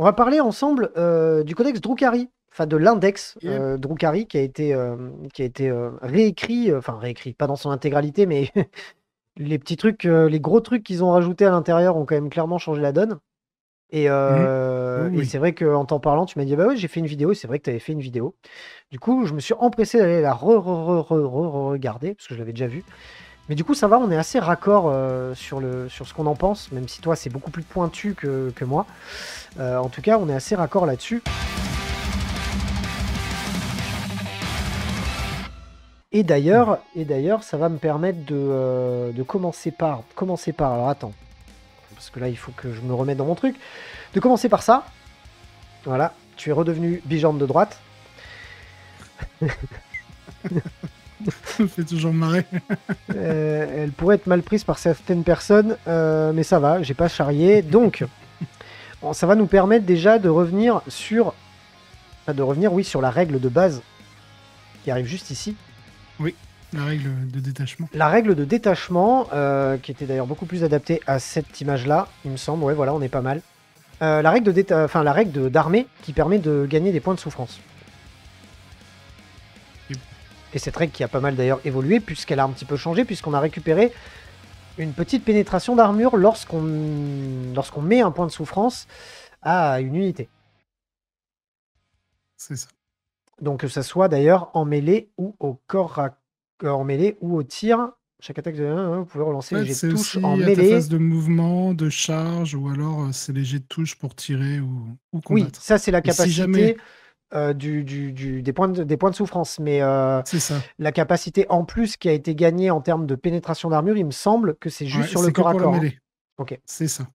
On va parler ensemble euh, du codex Drukhari, enfin de l'index euh, euh, qui a été, qui a été réécrit, euh, enfin réécrit, pas dans son intégralité, mais les petits trucs, les gros trucs qu'ils ont rajoutés à l'intérieur ont quand même clairement changé la donne. Et, mmh. c'est vrai qu'en t'en parlant, tu m'as dit, bah oui, j'ai fait une vidéo, c'est vrai que tu avais fait une vidéo. Du coup, je me suis empressé d'aller la re-regarder, parce que je l'avais déjà vue. Mais du coup, ça va, on est assez raccord euh, sur, le, sur ce qu'on en pense, même si toi, c'est beaucoup plus pointu que, moi. Euh, en tout cas, on est assez raccord là-dessus. Et d'ailleurs, et d'ailleurs, ça va me permettre euh, de, commencer par, commencer par. Alors attends, parce que là, il faut que je me remette dans mon truc. De commencer par ça. Voilà, tu es redevenu bijambe de droite. C'est toujours marrer. Euh, elle pourrait être mal prise par certaines personnes, euh, mais ça va, j'ai pas charrié. Donc, ça va nous permettre déjà de revenir sur. de revenir, oui, sur la règle de base qui arrive juste ici. Oui, la règle de détachement. La règle de détachement, euh, qui était d'ailleurs beaucoup plus adaptée à cette image-là, il me semble. Ouais, voilà, on est pas mal. la règle de la règle d'armée qui permet de gagner des points de souffrance. Et cette règle qui a pas mal d'ailleurs évolué, puisqu'elle a un petit peu changé, puisqu'on a récupéré une petite pénétration d'armure lorsqu'on lorsqu'on met un point de souffrance à une unité. C'est ça. Donc que ça soit d'ailleurs en mêlée ou au corps à... Euh, en mêlée ou au tir. Chaque attaque de vous pouvez relancer les jets de touche en mêlée. phase de mouvement, de charge, ou alors euh, c'est les jets de touche pour tirer ou, ou combattre. Oui, ça c'est la capacité. Euh, des, points de, souffrance. Mais euh, la capacité en plus qui a été gagnée en termes de pénétration d'armure, il me semble que c'est juste sur le corps à corps. Hein. C'est ça.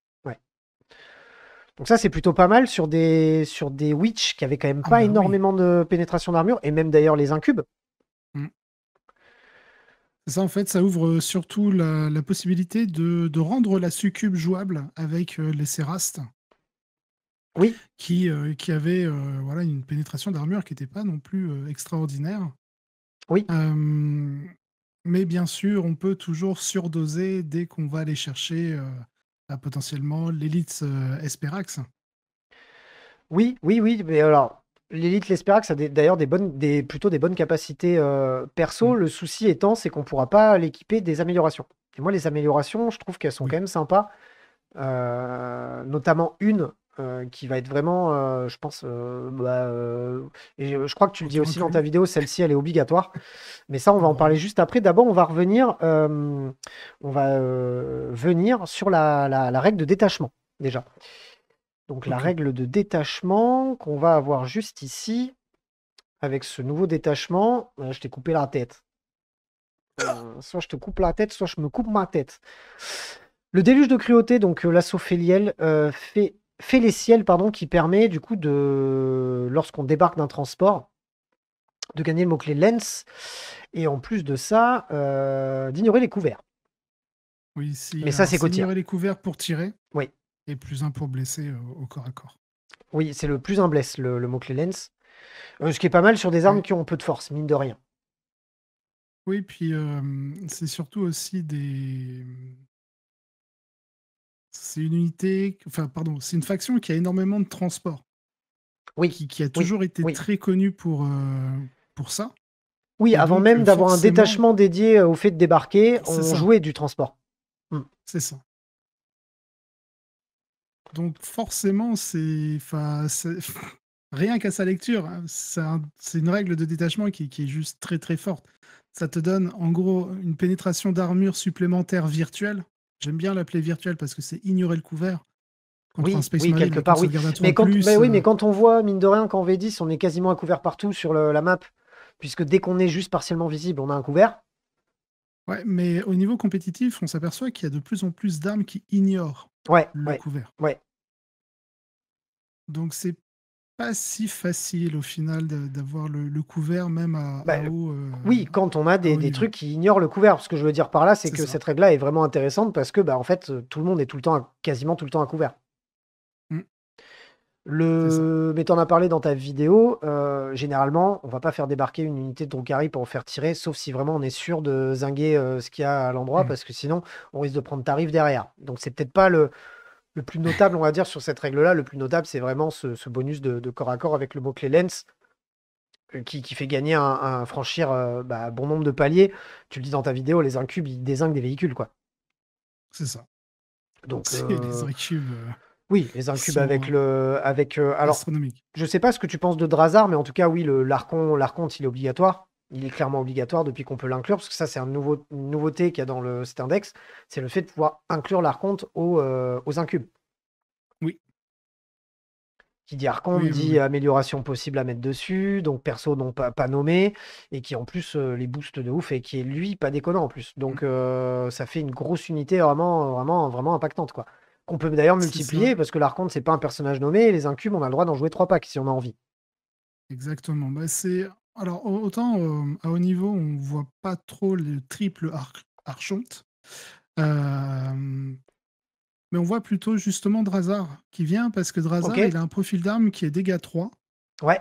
Donc ça, c'est plutôt pas mal sur des, sur des qui avaient quand même ah pas bah énormément de pénétration d'armure, et même d'ailleurs les incubes. Mm. Ça, en fait, ça ouvre euh, surtout la, possibilité de, rendre la succube jouable avec les Sérastes. Oui. Qui, euh, qui avait euh, voilà, une pénétration d'armure qui n'était pas non plus euh, extraordinaire. Oui. mais bien sûr, on peut toujours surdoser dès qu'on va aller chercher à bah, potentiellement l'élite Esperax. Oui, oui, oui. Mais alors, l'élite Esperax a d'ailleurs des bonnes, des, plutôt des bonnes capacités perso. Mmh. Le souci étant, c'est qu'on ne pourra pas l'équiper des améliorations. Et moi, les améliorations, je trouve qu'elles sont quand même sympas. notamment une euh, qui va être vraiment, euh, je pense, euh, bah, et je, crois que tu le dis aussi dans ta vidéo, celle-ci elle est obligatoire. Mais ça, on va en parler juste après. D'abord, on va revenir, on va venir sur la, règle de détachement déjà. Donc la règle de détachement qu'on va avoir juste ici avec ce nouveau détachement. je t'ai coupé la tête. Ah! soit je te coupe la tête, soit je me coupe ma tête. Le déluge de cruauté, donc l'assaut féliel fait fait les ciels pardon, qui permet du coup de lorsqu'on débarque d'un transport de gagner le mot-clé lens et en plus de ça euh, d'ignorer les couverts. Oui, si, mais ça c'est Ignorer les couverts pour tirer. Oui. Et plus un pour blesser euh, au, corps à corps. Oui, c'est le plus un blesse le, mot-clé lens. Euh, ce qui est pas mal sur des armes qui ont peu de force, mine de rien. Oui, puis c'est surtout aussi des, c'est une unité, enfin pardon, c'est une faction qui a énormément de transport. Oui. Qui, a toujours été très connue pour, euh, pour ça. Oui, avant même euh, d'avoir un détachement dédié euh, au fait de débarquer, on jouait du transport. Mm. C'est ça. Donc forcément, c'est, rien qu'à sa lecture, hein, c'est une règle de détachement qui, qui est juste très très forte. Ça te donne en gros une pénétration d'armure supplémentaire virtuelle J'aime bien l'appeler virtuel parce que c'est ignorer le couvert. oui, quelque part, oui. Mais quand, oui mais quand on voit, mine de rien, qu'en V10, on est quasiment à couvert partout sur la map, puisque dès qu'on est juste partiellement visible, on a un couvert. Ouais, mais au niveau compétitif, on s'aperçoit qu'il y a de plus en plus d'armes qui ignorent ouais, le ouais, couvert. Ouais. Donc c'est pas si facile au final d'avoir le, couvert même à, bah, haut, euh, oui, quand on a des, trucs qui ignorent le couvert. Ce que je veux dire par là, c'est que cette règle-là est vraiment intéressante parce que bah, en fait, tout le monde est tout le temps, quasiment tout le temps à couvert. Mmh. Le... Mais tu en as parlé dans ta vidéo. Euh, généralement, on va pas faire débarquer une unité de Drukhari pour en faire tirer, sauf si vraiment on est sûr de zinguer euh, ce qu'il y a à l'endroit, mmh. parce que sinon, on risque de prendre tarif derrière. Donc, c'est peut-être pas le, le plus notable, on va dire, sur cette règle-là, le plus notable, c'est vraiment ce, bonus de, corps à corps avec le mot-clé lens euh, qui, fait gagner un, franchir euh, bah, bon nombre de paliers. Tu le dis dans ta vidéo, les incubes, ils désinguent des véhicules, quoi. C'est ça. Donc, les euh, incubes. oui, les incubes avec le. Avec, alors, je sais pas ce que tu penses de Drazar, mais en tout cas, oui, l'Arconte, il est obligatoire il est clairement obligatoire depuis qu'on peut l'inclure, parce que ça, c'est un une nouveauté qu'il y a dans le, cet index, c'est le fait de pouvoir inclure l'archonte aux, euh, aux, incubes. Oui. Qui dit archonte dit amélioration possible à mettre dessus, donc perso non pas, nommé, et qui en plus euh, les booste de ouf, et qui est lui pas déconnant en plus. Donc mmh. euh, ça fait une grosse unité vraiment, vraiment, vraiment impactante, quoi. Qu'on peut d'ailleurs multiplier, parce que l'archonte, c'est pas un personnage nommé, et les incubes, on a le droit d'en jouer trois packs si on a envie. Exactement. Bah, c'est alors, autant euh, à haut niveau, on voit pas trop le triple arc Archonte. Euh, mais on voit plutôt justement Drazar qui vient parce que Drazar, il a un profil d'arme qui est dégâts 3.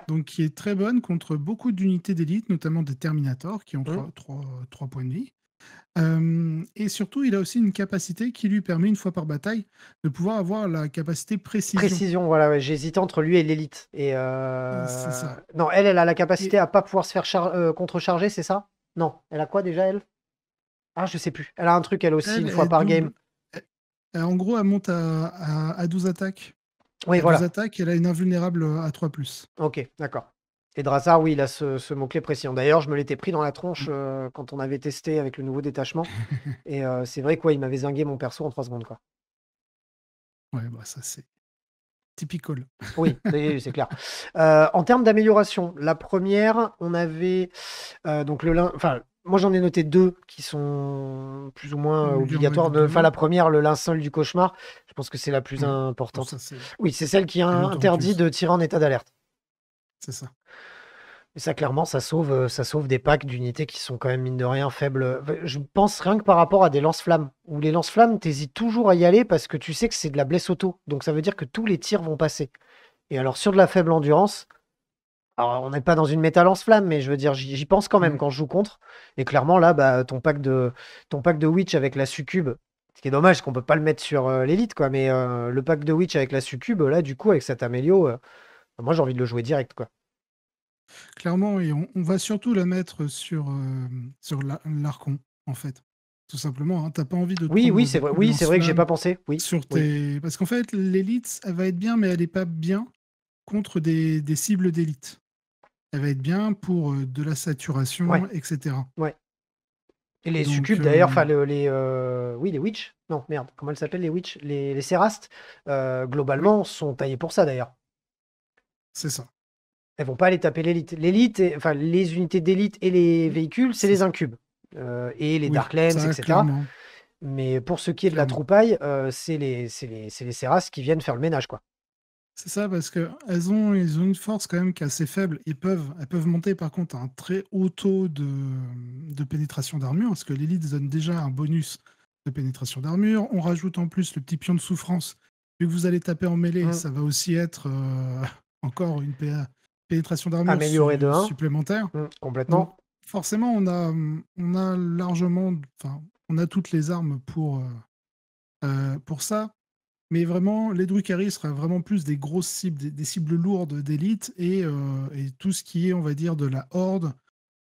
Donc, qui est très bonne contre beaucoup d'unités d'élite, notamment des Terminators qui ont mmh. trois 3, points de vie. Euh, et surtout, il a aussi une capacité qui lui permet, une fois par bataille, de pouvoir avoir la capacité précision. Précision, voilà, j'hésite entre lui et l'élite. Et euh, Non, elle, elle a la capacité à pas pouvoir se faire euh, contrecharger, c'est ça Non, elle a quoi déjà, elle Ah, je sais plus. Elle a un truc, elle aussi, une fois par game. en gros, elle monte à, 12 attaques. Oui, voilà. 12 attaques, elle a une invulnérable à 3. Ok, d'accord. Et Drasar, oui, il a ce, mot-clé précis. D'ailleurs, je me l'étais pris dans la tronche mmh. euh, quand on avait testé avec le nouveau détachement. Et euh, c'est vrai quoi, il m'avait zingué mon perso en trois secondes. Quoi. Ouais, bah, ça c'est typical. oui, c'est clair. Euh, en termes d'amélioration, la première, on avait donc le enfin, moi j'en ai noté deux qui sont plus ou moins mmh, obligatoires. Enfin, la première, le linceul du cauchemar, je pense que c'est la plus mmh. importante. oui, c'est celle qui a interdit de tirer en état d'alerte. C'est ça. clairement, ça sauve, euh, ça sauve des packs d'unités qui sont quand même, mine de rien, faibles. Je pense rien que par rapport à des lance-flammes, où les lance-flammes, t'hésites toujours à y aller parce que tu sais que c'est de la blesse auto. Donc ça veut dire que tous les tirs vont passer. Et alors, sur de la faible endurance, alors on n'est pas dans une méta lance-flamme, mais je veux dire, j'y pense quand même mmh. quand je joue contre. Et clairement, là, bah, ton, pack de, ton pack de Witch avec la succube, ce qui est dommage, qu'on peut pas le mettre sur euh, l'élite, quoi. Mais euh, le pack de Witch avec la succube, là, du coup, avec cet Amélio. Moi, j'ai envie de le jouer direct, quoi. Clairement, et on, va surtout la mettre sur, euh, sur l'arcon, en fait. Tout simplement, hein. t'as pas envie de. Oui, oui, c'est vrai. Oui, c'est vrai que j'ai pas pensé. Oui. Sur parce qu'en fait, l'élite, elle va être bien, mais elle n'est pas bien contre des, cibles d'élite. Elle va être bien pour euh, de la saturation, etc. Ouais. Et les succubes, d'ailleurs, euh, enfin, les, oui, les witch. Non, merde. Comment elles s'appellent les witches Les, les globalement, sont taillés pour ça, d'ailleurs. C'est ça. Elles vont pas aller taper l'élite. L'élite, enfin les unités d'élite et les mmh. véhicules, c'est les incubes euh, et les Darklands, etc. Mais pour ce qui est de la troupaille, euh, c'est les c'est les, les qui viennent faire le ménage quoi. C'est ça parce qu'elles ont elles ont une force quand même qui est assez faible. Ils peuvent elles peuvent monter par contre à un très haut taux de, pénétration d'armure parce que l'élite donne déjà un bonus de pénétration d'armure. On rajoute en plus le petit pion de souffrance. Vu que vous allez taper en mêlée, mmh. ça va aussi être euh, encore une pénétration d'armure de supplémentaire. Mm, complètement. forcément, on a, on a largement, enfin, on a toutes les armes pour, euh, euh, pour ça. Mais vraiment, les drucaris sera vraiment plus des grosses cibles, des, cibles lourdes d'élite et, euh, et, tout ce qui est, on va dire, de la horde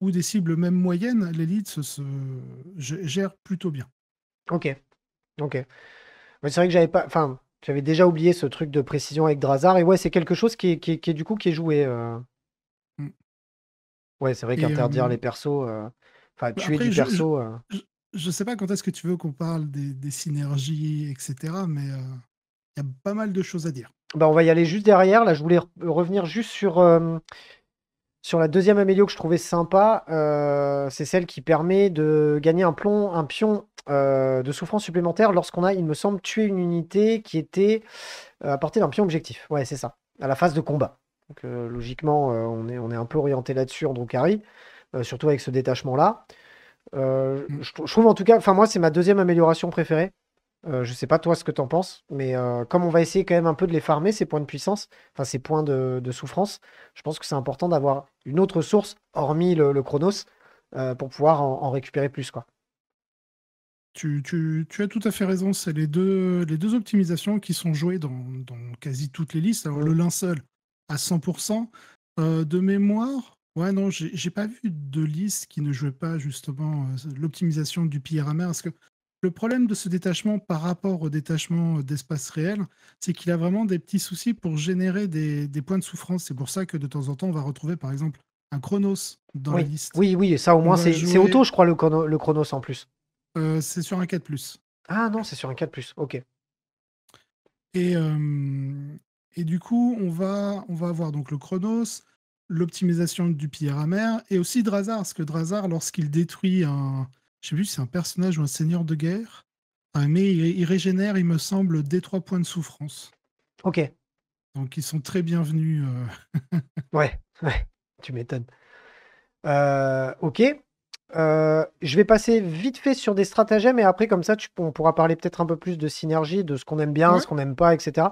ou des cibles même moyennes, l'élite se, gère plutôt bien. Ok, ok. C'est vrai que j'avais pas, enfin, j'avais déjà oublié ce truc de précision avec Drazar. Et ouais, c'est quelque chose qui est, du coup qui est joué. Euh. Mm. Ouais, c'est vrai qu'interdire les persos, euh, enfin bah, tuer du perso. Euh. Je, sais pas quand est-ce que tu veux qu'on parle des, synergies, etc. Mais il y a pas mal de choses à dire. Bah, on va y aller juste derrière. Là, je voulais revenir juste sur sur la deuxième amélioration que je trouvais sympa, euh, c'est celle qui permet de gagner un, plomb, un pion euh, de souffrance supplémentaire lorsqu'on a, il me semble, tué une unité qui était à euh, portée d'un pion objectif. Ouais, c'est ça, à la phase de combat. Donc logiquement, on, est, on est un peu orienté là-dessus en Drukari, surtout avec ce détachement-là. Mm. je, trouve en tout cas, enfin moi, c'est ma deuxième amélioration préférée. Euh, je sais pas toi ce que t'en penses, mais euh, comme on va essayer quand même un peu de les farmer, ces points de puissance, enfin ces points de, souffrance, je pense que c'est important d'avoir une autre source, hormis le, le Chronos, euh, pour pouvoir en, récupérer plus. quoi. Tu, as tout à fait raison, c'est les deux, les deux optimisations qui sont jouées dans, quasi toutes les listes. Alors le mm. linceul à 100%, euh, de mémoire, ouais non, j'ai pas vu de liste qui ne jouait pas justement l'optimisation du pire amer, parce que le problème de ce détachement par rapport au détachement euh, d'espace réel, c'est qu'il a vraiment des petits soucis pour générer des, points de souffrance. C'est pour ça que de temps en temps, on va retrouver par exemple un Chronos dans la liste. Oui, oui, ça au moins c'est auto, je crois, le, Chronos en plus. Euh, c'est sur un 4 ⁇ Ah non, c'est sur un 4 ⁇ ok. Et, euh, et du coup, on va, on va avoir donc le Chronos, l'optimisation du pierre amer et aussi Drazar, parce que Drazar, lorsqu'il détruit un, je sais plus si c'est un personnage ou un seigneur de guerre, mais il, régénère, il me semble, des trois points de souffrance. Ok. Donc ils sont très bienvenus. Euh. ouais, ouais, tu m'étonnes. Euh, ok. Euh, je vais passer vite fait sur des stratagèmes et après, comme ça, on pourra parler peut-être un peu plus de synergie, de ce qu'on aime bien, ce qu'on n'aime pas, etc.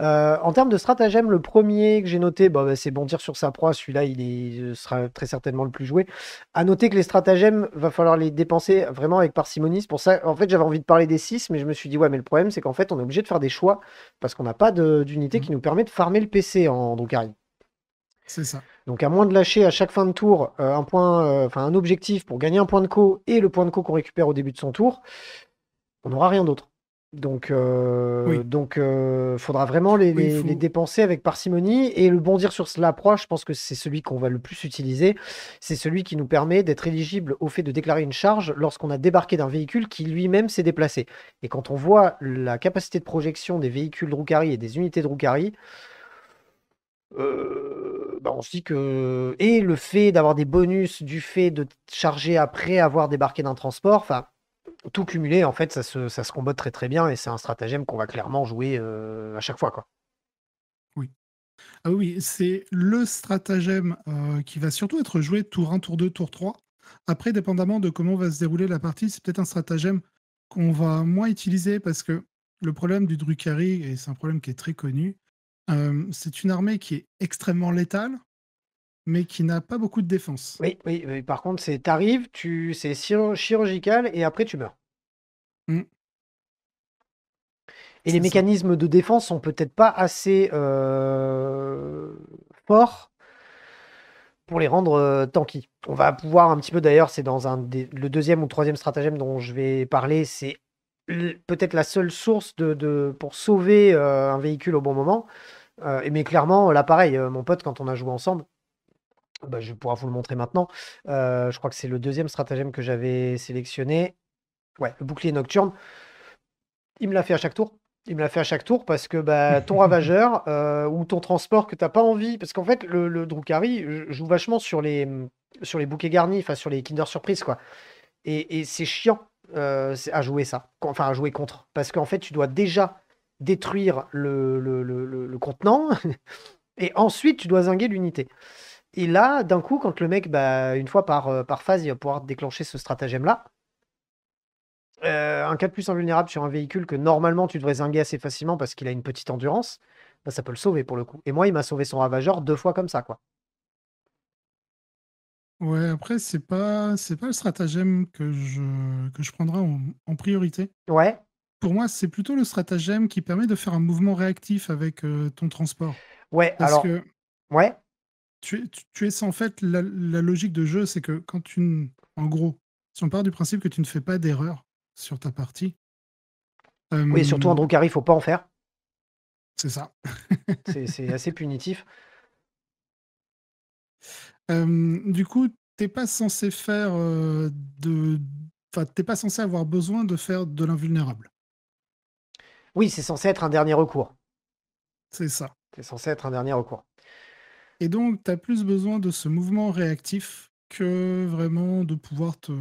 Euh, en termes de stratagèmes, le premier que j'ai noté, bah, c'est bah, c'est bondir sur sa proie. Celui-là, il, euh, sera très certainement le plus joué. À noter que les stratagèmes, va falloir les dépenser vraiment avec parcimonie. Pour ça, en fait, j'avais envie de parler des 6, mais je me suis dit, ouais, mais le problème, c'est qu'en fait, on est obligé de faire des choix parce qu'on n'a pas d'unité mmh. qui nous permet de farmer le PC en Drukhari. Donc à moins de lâcher à chaque fin de tour euh, un point, euh, enfin un objectif pour gagner un point de co et le point de co qu'on récupère au début de son tour, on n'aura rien d'autre. Donc, euh, il donc, faudra vraiment les, dépenser avec parcimonie. Et le bondir sur l'approche, je pense que c'est celui qu'on va le plus utiliser. C'est celui qui nous permet d'être éligible au fait de déclarer une charge lorsqu'on a débarqué d'un véhicule qui lui-même s'est déplacé. Et quand on voit la capacité de projection des véhicules Drukari et des unités de Roukari... Euh, bah, on dit que. Et le fait d'avoir des bonus du fait de charger après avoir débarqué d'un transport, enfin, tout cumulé, en fait, ça se, ça très très bien et c'est un stratagème qu'on va clairement jouer euh, à chaque fois. Quoi. Oui. Ah oui, c'est le stratagème euh, qui va surtout être joué tour 1, tour 2, tour 3. Après, dépendamment de comment va se dérouler la partie, c'est peut-être un stratagème qu'on va moins utiliser parce que le problème du Drucari, et c'est un problème qui est très connu, c'est une armée qui est extrêmement létale, mais qui n'a pas beaucoup de défense. Oui, oui, par contre, c'est t'arrives, tu, c'est chirurgical et après tu meurs. Mmh. Et les mécanismes de défense sont peut-être pas assez euh, forts pour les rendre euh, tanky. On va pouvoir un petit peu d'ailleurs, c'est dans un le deuxième ou troisième stratagème dont je vais parler, c'est peut-être la seule source de, pour sauver euh, un véhicule au bon moment, euh, mais clairement, là, pareil, euh, mon pote, quand on a joué ensemble, bah, je pourrais vous le montrer maintenant. Euh, je crois que c'est le deuxième stratagème que j'avais sélectionné. Ouais, le bouclier nocturne. Il me l'a fait à chaque tour. Il me l'a fait à chaque tour parce que bah, ton ravageur ou ton transport que t'as pas envie. Parce qu'en fait, le, le Drukari joue vachement sur les, sur les bouquets garnis, enfin sur les Kinder Surprise, quoi. Et, c'est chiant à jouer ça, enfin à jouer contre. Parce qu'en fait, tu dois déjà détruire le, le, contenant, et ensuite tu dois zinguer l'unité. Et là, d'un coup, quand le mec, bah, une fois par, euh, par phase, il va pouvoir déclencher ce stratagème-là, euh, un 4 plus invulnérable sur un véhicule que normalement tu devrais zinguer assez facilement parce qu'il a une petite endurance, bah, ça peut le sauver pour le coup. Et moi, il m'a sauvé son ravageur deux fois comme ça, quoi. Ouais, après, c'est pas, c'est pas le stratagème que je, que je prendrai en priorité. Ouais pour moi, c'est plutôt le stratagème qui permet de faire un mouvement réactif avec euh, ton transport. Ouais, Parce alors. Que ouais. Tu, tu, tu es en fait la, logique de jeu, c'est que quand tu. En gros, si on part du principe que tu ne fais pas d'erreur sur ta partie. Euh, oui, surtout en il il faut pas en faire. C'est ça. c'est assez punitif. Euh, du coup, t'es pas censé faire euh, de. Enfin, t'es pas censé avoir besoin de faire de l'invulnérable. Oui, c'est censé être un dernier recours. C'est ça. C'est censé être un dernier recours. Et donc, tu as plus besoin de ce mouvement réactif que vraiment de pouvoir te,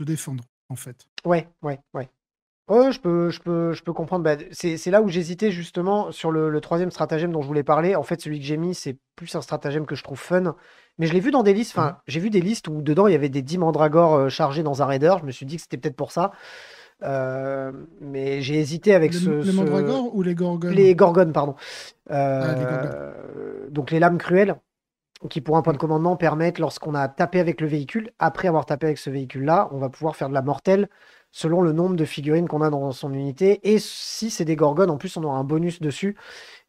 défendre, en fait. Ouais, ouais, ouais. je peux, je peux, je peux comprendre. Bah, c'est là où j'hésitais justement sur le, troisième stratagème dont je voulais parler. En fait, celui que j'ai mis, c'est plus un stratagème que je trouve fun. Mais je l'ai vu dans des listes. Mmh enfin, j'ai vu des listes où dedans il y avait des 10 mandragores euh, chargés dans un raider. Je me suis dit que c'était peut-être pour ça. Euh, mais j'ai hésité avec ce. Le ou les Gorgones Les Gorgones, pardon. Euh, ah, donc les lames cruelles, qui pour un point de commandement permettent, lorsqu'on a tapé avec le véhicule, après avoir tapé avec ce véhicule-là, on va pouvoir faire de la mortelle selon le nombre de figurines qu'on a dans son unité. Et si c'est des gorgones, en plus, on aura un bonus dessus.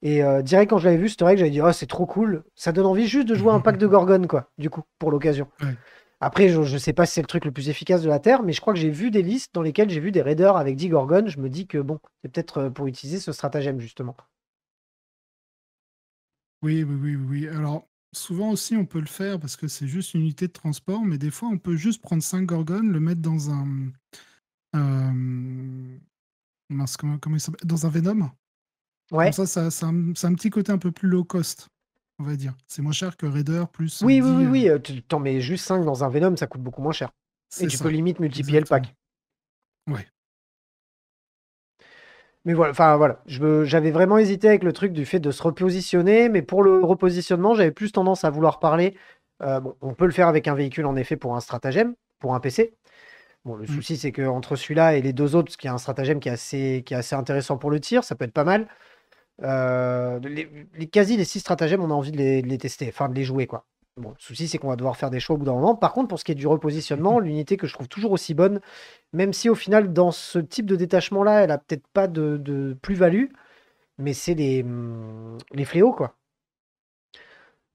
Et euh, direct, quand je l'avais vu, vrai que j'avais dit, oh, c'est trop cool. Ça donne envie juste de jouer un pack de gorgones, quoi, du coup, pour l'occasion. Ouais. Après, je ne sais pas si c'est le truc le plus efficace de la Terre, mais je crois que j'ai vu des listes dans lesquelles j'ai vu des raiders avec 10 gorgones. Je me dis que bon, c'est peut-être euh, pour utiliser ce stratagème, justement. Oui, oui, oui, Alors, souvent aussi, on peut le faire parce que c'est juste une unité de transport, mais des fois, on peut juste prendre 5 gorgones, le mettre dans un. Euh, dans un Venom. Ouais. ça, ça, un petit côté un peu plus low cost on va dire. C'est moins cher que Raider plus. Oui, oui, oui, Tu t'en mets juste 5 dans un Venom, ça coûte beaucoup moins cher. Et tu peux limite multiplier le pack. Ouais. Mais voilà, enfin voilà, j'avais vraiment hésité avec le truc du fait de se repositionner, mais pour le repositionnement, j'avais plus tendance à vouloir parler. Euh, on peut le faire avec un véhicule en effet pour un stratagème, pour un PC. Bon, le mm. souci c'est que entre celui-là et les deux autres, ce qui est un stratagème qui est assez, qui est assez intéressant pour le tir, ça peut être pas mal. Euh, les, quasi les six stratagèmes, on a envie de les, tester, enfin de les jouer quoi. Bon, le souci, c'est qu'on va devoir faire des choix au bout d'un moment. Par contre, pour ce qui est du repositionnement, l'unité que je trouve toujours aussi bonne, même si au final, dans ce type de détachement-là, elle a peut-être pas de, plus-value, mais c'est les, hum, les fléaux, quoi.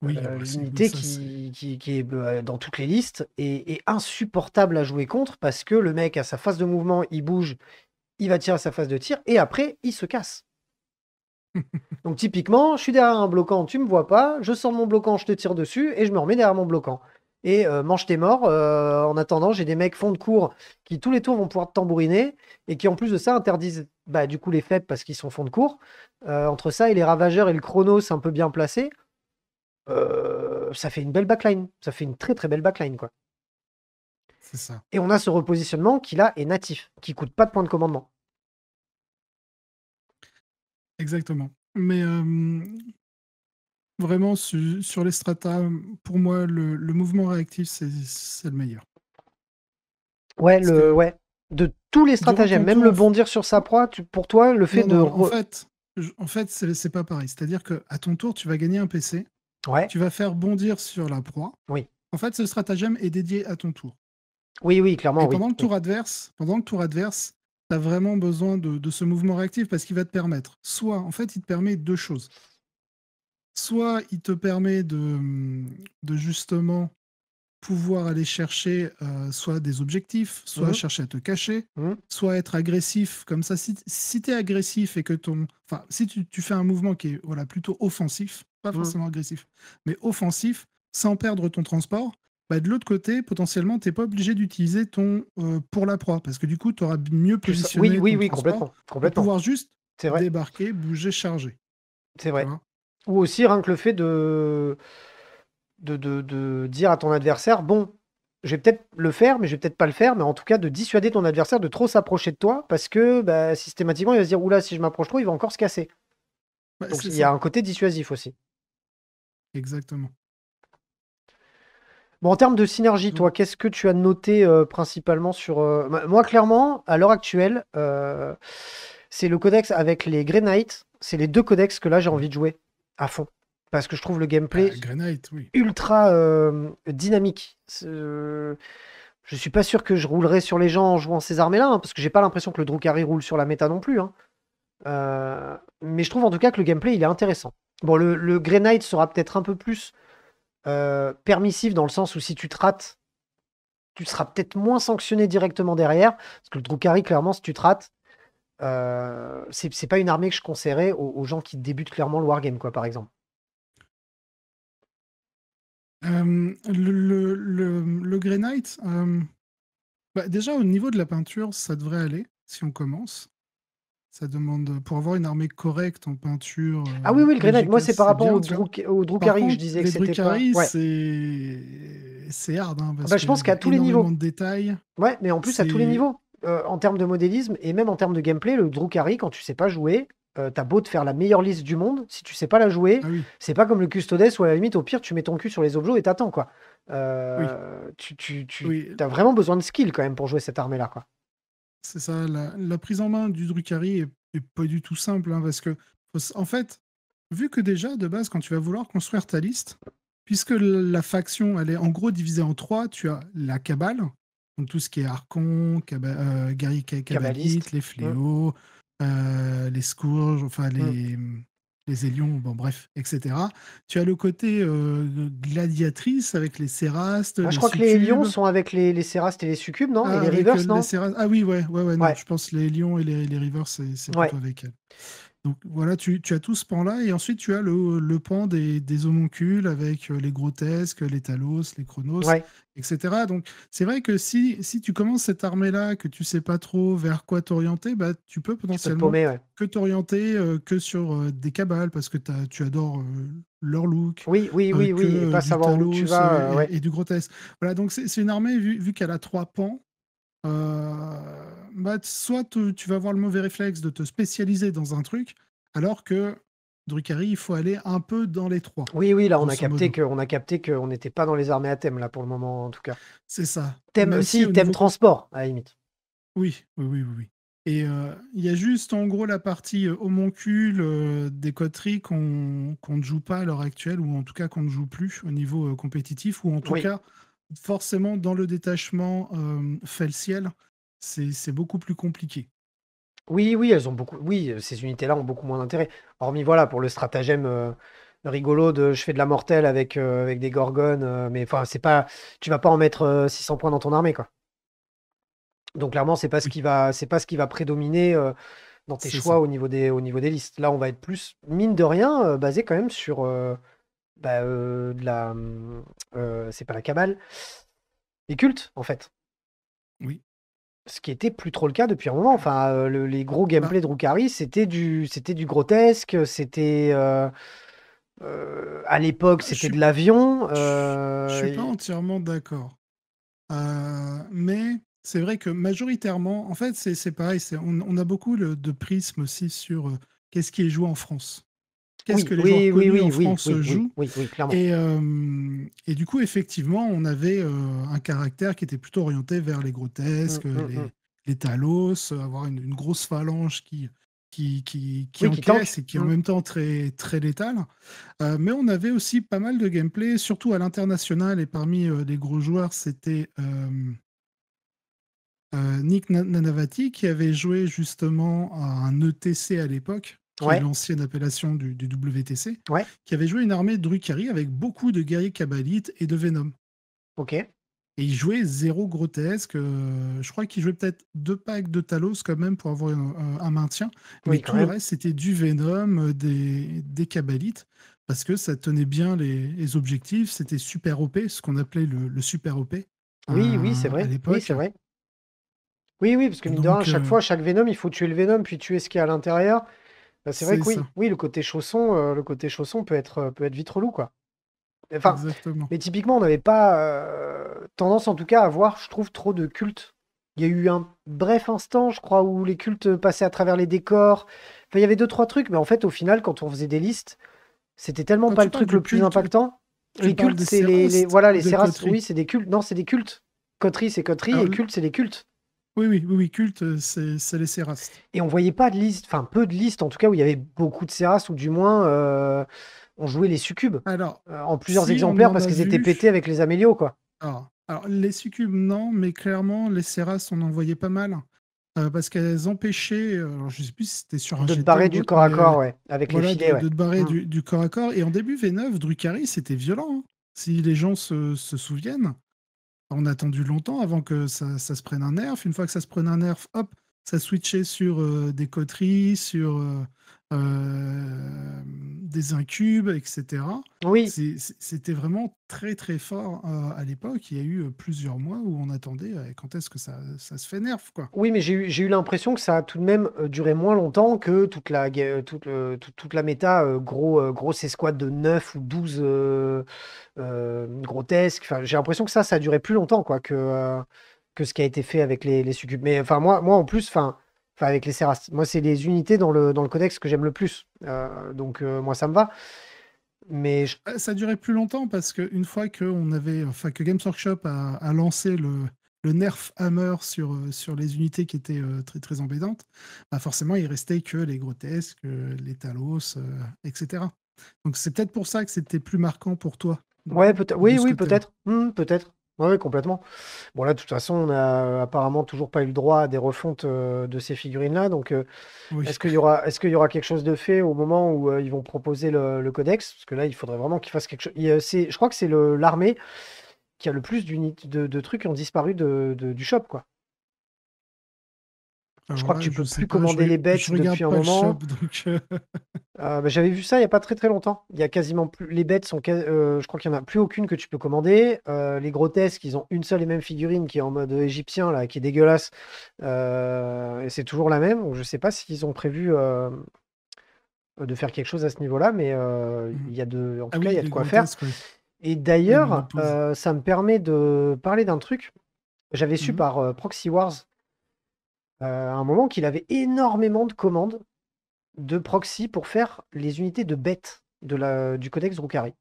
Oui, euh, l'unité qui, qui, est bah, dans toutes les listes et, insupportable à jouer contre parce que le mec à sa phase de mouvement, il bouge, il va tirer à sa phase de tir et après, il se casse. Donc typiquement, je suis derrière un bloquant, tu me vois pas, je sors mon bloquant, je te tire dessus et je me remets derrière mon bloquant. Et euh, mange tes morts. Euh, en attendant, j'ai des mecs fond de cours qui tous les tours vont pouvoir te tambouriner et qui en plus de ça interdisent bah, du coup les faibles parce qu'ils sont fond de cours. Euh, entre ça et les ravageurs et le chronos un peu bien placé, ça fait une belle backline. Ça fait une très très belle backline quoi. Et on a ce repositionnement qui là est natif, qui coûte pas de points de commandement. Exactement. Mais vraiment, sur les strata, pour moi, le, mouvement réactif, c'est le meilleur. Ouais, le, ouais. De tous les stratagèmes, même le bondir sur sa proie, pour toi, le fait de. en fait, en fait c'est pas pareil. C'est-à-dire qu'à ton tour, tu vas gagner un PC. Ouais. Tu vas faire bondir sur la proie. Oui. En fait, ce stratagème est dédié à ton tour. Oui, oui, clairement. Et pendant le tour adverse, pendant le tour adverse, tu as vraiment besoin de, ce mouvement réactif parce qu'il va te permettre, soit, en fait, il te permet deux choses. Soit il te permet de, justement pouvoir aller chercher euh, soit des objectifs, soit mmh. chercher à te cacher, mmh. soit être agressif. Comme ça, si, tu es agressif et que ton. Enfin, si tu, fais un mouvement qui est voilà, plutôt offensif, pas mmh. forcément agressif, mais offensif, sans perdre ton transport, bah, de l'autre côté, potentiellement, tu n'es pas obligé d'utiliser ton euh, pour la proie, parce que du coup, tu auras mieux positionné. Oui, oui, oui, complètement, complètement. Pour pouvoir juste débarquer, bouger, charger. C'est vrai. Ou aussi, rien que le fait de... De, dire à ton adversaire, bon, je vais peut-être le faire, mais je vais peut-être pas le faire, mais en tout cas de dissuader ton adversaire de trop s'approcher de toi, parce que bah, systématiquement, il va se dire, oula, si je m'approche trop, il va encore se casser. Bah, Donc il y a un côté dissuasif aussi. Exactement. Bon, en termes de synergie, toi, mm. qu'est-ce que tu as noté euh, principalement sur. Euh, moi, clairement, à l'heure actuelle, euh, c'est le codex avec les Grey Knights. C'est les deux codex que là, j'ai envie de jouer à fond. Parce que je trouve le gameplay ah, ultra dynamique. Je ne suis pas sûr que je roulerai sur les gens en jouant ces armées-là, hein, parce que j'ai pas l'impression que le Drukari roule sur la méta non plus. Hein. mais je trouve en tout cas que le gameplay il est intéressant. Bon, le, le Grey Knight sera peut-être un peu plus euh, permissif dans le sens où si tu te rates, tu seras peut-être moins sanctionné directement derrière. Parce que le drukari clairement, si tu te rates, euh, c'est pas une armée que je conseillerais aux, gens qui débutent clairement le wargame, quoi, par exemple. Euh, le, le, le, Grey Knight, bah, déjà au niveau de la peinture, ça devrait aller si on commence. Ça demande pour avoir une armée correcte en peinture. Euh, ah oui, oui, le Grenade. Moi, c'est par rapport au, Drukari, je disais que c'était pas. Ouais. c'est hard. Hein, bah, je pense qu'à tous les niveaux. De détails, ouais, mais en plus à tous les niveaux. Euh, en termes de modélisme et même en termes de gameplay, le Drukari, quand tu sais pas jouer, tu euh, t'as beau te faire la meilleure liste du monde, si tu sais pas la jouer, ah c'est pas comme le Custodes où à la limite, au pire, tu mets ton cul sur les objets et t'attends, quoi. oui. Tu, tu, tu as vraiment besoin de skill quand même pour jouer cette armée-là, quoi. C'est ça, la, prise en main du Drucari est, pas du tout simple, hein, parce que, en fait, vu que déjà, de base, quand tu vas vouloir construire ta liste, puisque la faction, elle est en gros divisée en trois, tu as la cabale, donc tout ce qui est Archon, Caba euh, les mmh. fléaux, euh, les scourges, enfin mmh. les, les Hélions, bon bref, etc. Tu as le côté euh, gladiatrice avec les Cérastes. Ah, je crois que les lions sont avec les, les Cérastes et les Succubes, non Et ah, les Rivers, euh, non Ah oui, ouais, ouais, ouais, non, je pense les lions et les, les Rivers, c'est plutôt avec elles. Donc voilà, tu, as tout ce pan-là, et ensuite tu as le, pan des, des, homoncules avec euh, les grotesques, les talos, les chronos, etc. Donc c'est vrai que si, tu commences cette armée-là, que tu sais pas trop vers quoi t'orienter, bah, tu peux potentiellement que t'orienter euh, que sur euh, des cabales, parce que tu adores leur look. Oui, oui, oui, oui, et pas savoir où tu vas. Et, du grotesque. Voilà, donc c'est une armée, vu, qu'elle a trois pans, bah, soit tu, vas avoir le mauvais réflexe de te spécialiser dans un truc, alors que Drucari, il faut aller un peu dans les trois. Oui, oui, là, on a, capté que, on a capté qu'on n'était pas dans les armées à thème, là, pour le moment, en tout cas. C'est ça. Thème aussi, thème transport, à la limite. Oui, oui, oui, oui. Et euh, il y a juste, en gros, la partie euh, homoncule euh, des coteries qu'on ne joue pas à l'heure actuelle, ou en tout cas qu'on ne joue plus au niveau compétitif, ou en tout cas, forcément, dans le détachement fait c'est beaucoup plus compliqué. Oui, oui, elles ont beaucoup. Oui, euh, ces unités-là ont beaucoup moins d'intérêt. Hormis voilà pour le stratagème euh, rigolo de je fais de la mortelle avec, euh, avec des gorgones, mais enfin c'est pas, tu vas pas en mettre 600 points dans ton armée quoi. Donc clairement c'est pas ce qui va, c'est pas ce qui va prédominer dans tes choix au niveau des au niveau des listes. Là on va être plus mine de rien basé quand même sur bah, de la, c'est pas la cabale, les cultes en fait. Oui. Ce qui était plus trop le cas depuis un moment. Enfin, euh, les gros gameplays de Rukari, c'était du, c'était du grotesque, c'était. Euh, euh, à l'époque, ah, c'était de l'avion. Je suis pas entièrement d'accord. mais c'est vrai que majoritairement, en fait, c'est pareil. On, on, a beaucoup de prisme aussi sur qu'est-ce qui est joué en France qu'est-ce oui, que les oui, joueurs connus oui, en France jouent. Et, euh, et, du coup, effectivement, on avait euh, un caractère qui était plutôt orienté vers les grotesques, mm, mm, mm. les, talos, avoir une, grosse phalange qui qui, qui, qui encaisse et qui est en même temps très, très létale. Euh, mais on avait aussi pas mal de gameplay, surtout à l'international, et parmi les gros joueurs, c'était... Nick Nanavati qui avait joué justement à un ETC à l'époque, qui l'ancienne appellation du, du WTC, qui avait joué une armée de Drukhari avec beaucoup de guerriers kabbalites et de Venom. Ok. Et il jouait zéro grotesque. Euh, je crois qu'il jouait peut-être deux packs de Talos quand même pour avoir un, maintien. Mais tout le reste, c'était du Venom, euh, des, des Kabbalites, parce que ça tenait bien les, objectifs. C'était super OP, ce qu'on appelait le, super OP. Oui, oui, euh, c'est vrai. Oui, c'est vrai. Oui, oui, parce que chaque fois, chaque Venom, il faut tuer le Venom, puis tuer ce qui est à l'intérieur. Bah, c'est vrai que oui, oui, le côté chausson, euh, le côté chausson peut être, euh, peut être vite relou, quoi. Enfin, mais typiquement, on n'avait pas euh, tendance, en tout cas, à voir, je trouve, trop de cultes. Il y a eu un bref instant, je crois, où les cultes passaient à travers les décors. il y avait deux, trois trucs, mais en fait, au final, quand on faisait des listes, c'était tellement bah, pas le truc le plus impactant. Les cultes, c'est les, voilà, les séras, oui, c'est des cultes. Non, c'est des cultes. Coterie, c'est coterie, ah et culte, c'est les cultes. Oui, oui, oui, culte, euh, c'est les Seras. Et on voyait pas de liste, enfin peu de liste, en tout cas, où il y avait beaucoup de Seras, ou du moins euh, on jouait les succubes alors, euh, en plusieurs exemplaires parce qu'ils étaient pétés avec les Amélios, quoi. Alors, les succubes, non, mais clairement, les seras, on en voyait pas mal. parce qu'elles empêchaient, alors je sais plus si c'était sur un De te barrer du corps à corps, ouais, avec les filets. De, te barrer mmh. du, corps à corps. Et en début V9, Drucari, c'était violent, hein, si les gens se, se souviennent on a attendu longtemps avant que ça, se prenne un nerf. Une fois que ça se prenne un nerf, hop, ça switchait sur euh, des coteries, sur euh, euh, des incubes, etc. Oui. C'était vraiment très très fort euh, à l'époque. Il y a eu euh, plusieurs mois où on attendait quand est-ce que ça, se fait nerf. Quoi. Oui, mais j'ai eu, l'impression que ça a tout de même duré moins longtemps que toute la, toute, toute, la méta gros, grosse escouade de 9 ou 12 grotesques. Enfin, j'ai l'impression que ça, ça a duré plus longtemps quoi, que, que ce qui a été fait avec les, les succubes. Mais enfin, moi, moi en plus, enfin avec les Seras. Moi, c'est les unités dans le, dans le codex que j'aime le plus. Euh, donc, euh, moi, ça me va. Mais euh, Ça durait plus longtemps parce qu'une fois que, on avait, enfin, que Games Workshop a, lancé le, nerf hammer sur, sur les unités qui étaient très, très embêtantes, bah forcément, il restait que les grotesques, les talos, etc. Donc, c'est peut-être pour ça que c'était plus marquant pour toi. Ouais, peut oui, oui, peut-être. Mmh, peut-être. Oui, complètement. Bon, là, de toute façon, on n'a euh, apparemment toujours pas eu le droit à des refontes euh, de ces figurines-là. Donc, euh, est-ce qu'il y aura, est y aura quelque chose de fait au moment où ils vont proposer le, codex? Parce que là, il faudrait vraiment qu'ils fassent quelque chose. je crois que c'est l'armée qui a le plus de, trucs qui ont disparu du shop, quoi. Ah, je crois que tu peux plus commander les bêtes depuis un moment. Euh, ah, bah, j'avais vu ça il n'y a pas très très longtemps. Il y a quasiment plus. Les bêtes sont. Euh, je crois qu'il n'y en a plus aucune que tu peux commander. Euh, les grotesques, ils ont une seule et même figurine qui est en mode égyptien, là, qui est dégueulasse. et c'est toujours la même. je ne sais pas s'ils ont prévu de faire quelque chose à ce niveau-là, mais mmh. il y a de. En ah tout cas, il y a de quoi faire. Et d'ailleurs, ça me permet de parler d'un truc. J'avais su mmh par Proxy Wars euh, à un moment qu'il avait énormément de commandes de proxy pour faire les unités de bêtes de la, du codex Drukhari.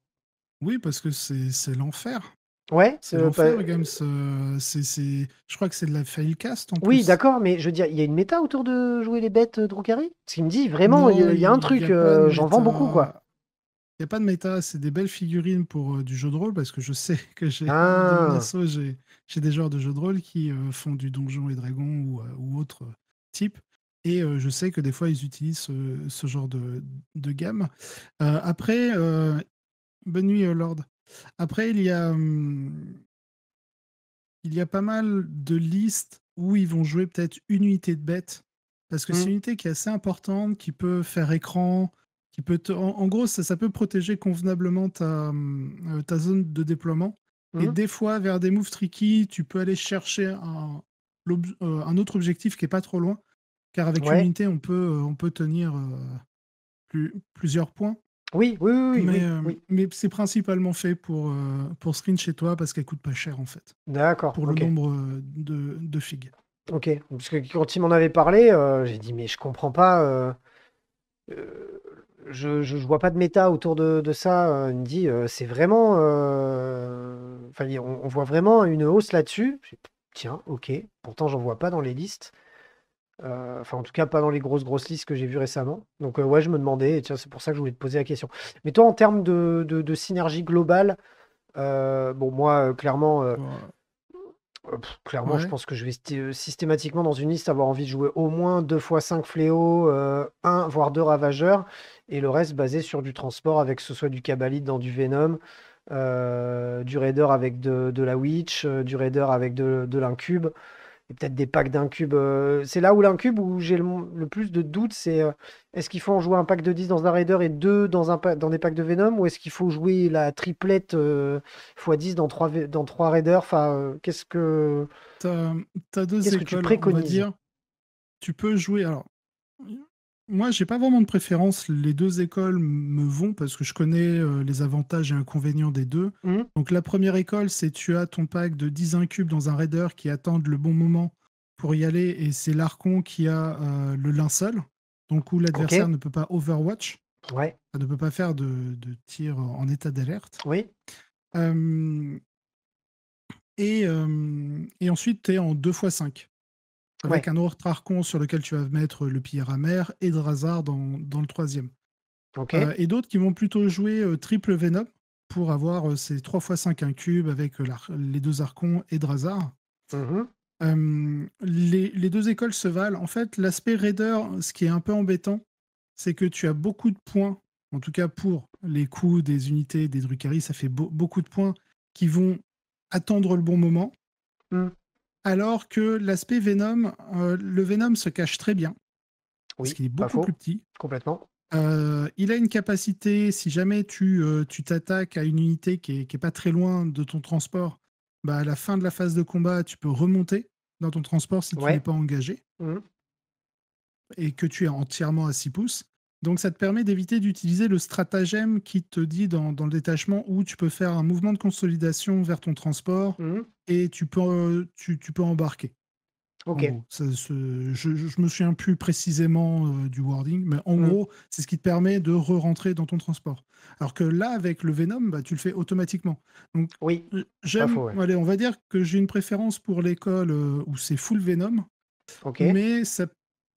Oui, parce que c'est l'enfer. Ouais, c'est euh, l'enfer, bah, euh, je crois que c'est de la failcast. En oui, d'accord, mais je veux dire, il y a une méta autour de jouer les bêtes Drukhari Ce qui me dit vraiment, il y, a un truc, j'en vends beaucoup, quoi. Il n'y a pas de méta, c'est des belles figurines pour euh, du jeu de rôle parce que je sais que j'ai ah. des joueurs de jeux de rôle qui euh, font du donjon et dragon ou, euh, autre type. Et je sais que des fois, ils utilisent ce, genre de, gamme. après, bonne nuit, Lord. Après, il y a. Hum, il y a pas mal de listes où ils vont jouer peut-être une unité de bête. Parce que c'est mmh. une unité qui est assez importante, qui peut faire écran, en, gros, ça, peut protéger convenablement ta, euh, zone de déploiement. Et mhm. des fois, vers des moves tricky, tu peux aller chercher un, euh, autre objectif qui est pas trop loin. Car avec l'unité, on peut, euh, on peut tenir plusieurs points. Oui, oui, oui. Mais, c'est principalement fait pour, pour screen chez toi parce qu'elle coûte pas cher en fait. D'accord. Pour le nombre de, de figues. Ok, parce que quand il m'en avait parlé, j'ai dit mais je comprends pas je, ne vois pas de méta autour de, ça. On hein. me dit, euh, c'est vraiment. Euh, on, voit vraiment une hausse là-dessus. Tiens, ok. Pourtant, j'en vois pas dans les listes. Euh, enfin, en tout cas, pas dans les grosses, grosses listes que j'ai vues récemment. Donc, ouais, je me demandais, et c'est pour ça que je voulais te poser la question. Mais toi, en termes de, synergie globale, bon, moi, clairement, clairement, je pense que je vais systématiquement dans une liste avoir envie de jouer au moins deux fois cinq fléaux, un, voire deux ravageurs et le reste basé sur du transport avec ce soit du Cabalite dans du Venom, euh, du Raider avec de, la Witch, euh, du Raider avec de, l'incube, et peut-être des packs d'Incube. Euh, c'est là où l'incube, où j'ai le, plus de doutes, c'est est-ce qu'il faut en jouer un pack de 10 dans un Raider et 2 dans, un, dans des packs de Venom, ou est-ce qu'il faut jouer la triplette x10 dans 3, dans Raiders Enfin, qu'est-ce que. tu préconises Tu peux jouer. Alors, moi, j'ai pas vraiment de préférence. Les deux écoles me vont parce que je connais euh, les avantages et inconvénients des deux. Mmh. Donc la première école, c'est tu as ton pack de 10 incubes dans un raider qui attendent le bon moment pour y aller et c'est l'arcon qui a euh, le linceul. Donc où l'adversaire ne peut pas overwatch. Ça ne peut pas faire de, tir en état d'alerte. Oui. et, et ensuite, tu es en 2x5 avec un autre Archon sur lequel tu vas mettre le pierre amer et Drazar dans, dans le troisième. Euh, et d'autres qui vont plutôt jouer euh, triple Venom pour avoir euh, ces 3 x 5 cube avec les deux Archons et Drazar. Mmh les, les, deux écoles se valent. En fait, l'aspect Raider, ce qui est un peu embêtant, c'est que tu as beaucoup de points, en tout cas pour les coups des unités des drukaris ça fait beaucoup de points qui vont attendre le bon moment. Mmh alors que l'aspect Venom, euh, le Venom se cache très bien. Oui, parce qu'il est beaucoup plus petit. Complètement. Euh, il a une capacité, si jamais tu euh, t'attaques à une unité qui est, pas très loin de ton transport, bah, à la fin de la phase de combat, tu peux remonter dans ton transport si tu n'es pas engagé mmh. et que tu es entièrement à 6 pouces. Donc ça te permet d'éviter d'utiliser le stratagème qui te dit dans, le détachement où tu peux faire un mouvement de consolidation vers ton transport mhm. et tu peux, embarquer. Ok. je, je, me souviens plus précisément euh, du wording, mais en mhm. gros, c'est ce qui te permet de re-rentrer dans ton transport. Alors que là, avec le Venom, bah, tu le fais automatiquement. Donc, oui. Euh, j'aime. Allez, on va dire que j'ai une préférence pour l'école euh, où c'est full Venom. ok Mais ça